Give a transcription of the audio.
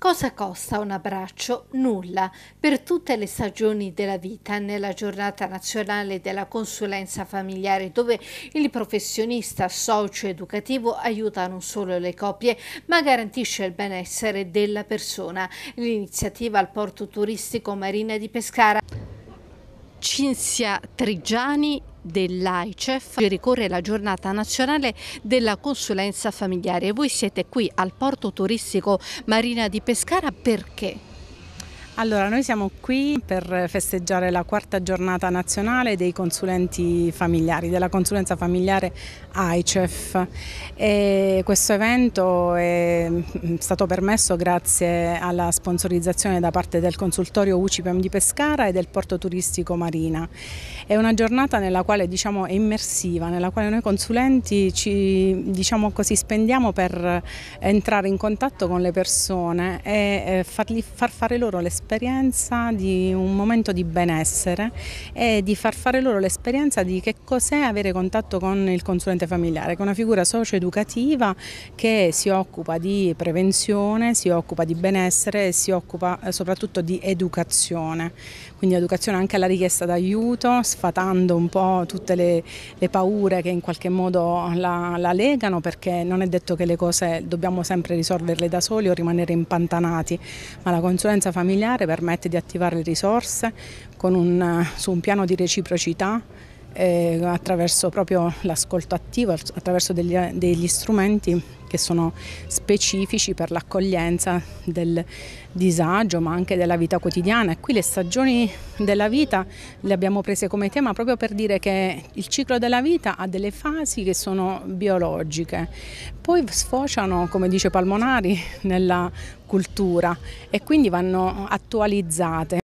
Cosa costa un abbraccio? Nulla. Per tutte le stagioni della vita, nella giornata nazionale della consulenza familiare, dove il professionista socio-educativo aiuta non solo le coppie, ma garantisce il benessere della persona. L'iniziativa al porto turistico Marina di Pescara. Cinzia Trigiani dell'AICEF ricorre la giornata nazionale della consulenza familiare. Voi siete qui al porto turistico Marina di Pescara perché? Allora, noi siamo qui per festeggiare la quarta giornata nazionale dei consulenti familiari, della consulenza familiare AICEF. E questo evento è mm, stato permesso grazie alla sponsorizzazione da parte del consultorio UCIPEM di Pescara e del porto turistico Marina. È una giornata nella quale diciamo, è immersiva, nella quale noi consulenti ci diciamo così, spendiamo per entrare in contatto con le persone e eh, far fare loro le l'esperienza di un momento di benessere e di far fare loro l'esperienza di che cos'è avere contatto con il consulente familiare, che è una figura socioeducativa che si occupa di prevenzione, si occupa di benessere e si occupa eh, soprattutto di educazione, quindi educazione anche alla richiesta d'aiuto, sfatando un po' tutte le, le, paure che in qualche modo la, la legano, perché non è detto che le cose dobbiamo sempre risolverle da soli o rimanere impantanati, ma la consulenza familiare lineare permette di attivare le risorse un, eh, su un piano di reciprocità eh, attraverso proprio l'ascolto attivo, attraverso degli, degli, strumenti che sono specifici per l'accoglienza del disagio ma anche della vita quotidiana e qui le stagioni della vita le abbiamo prese come tema proprio per dire che il ciclo della vita ha delle fasi che sono biologiche, poi sfociano come dice Palmonari nella cultura e quindi vanno attualizzate